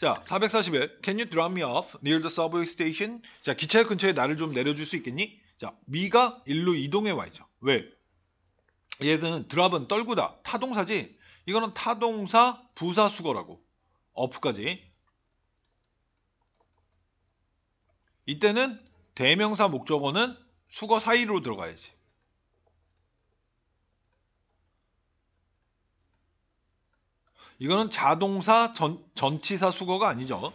자, 441. Can you drop me off near the subway station? 자, 기차 근처에 나를 좀 내려줄 수 있겠니? 자, 미가 일로 이동해 와 있죠. 왜? 얘는 드랍은 떨구다. 타동사지. 이거는 타동사 부사 수거라고. 어프까지. 이때는 대명사 목적어는 수거 사이로 들어가야지. 이거는 자동사 전, 전치사 수거가 아니죠.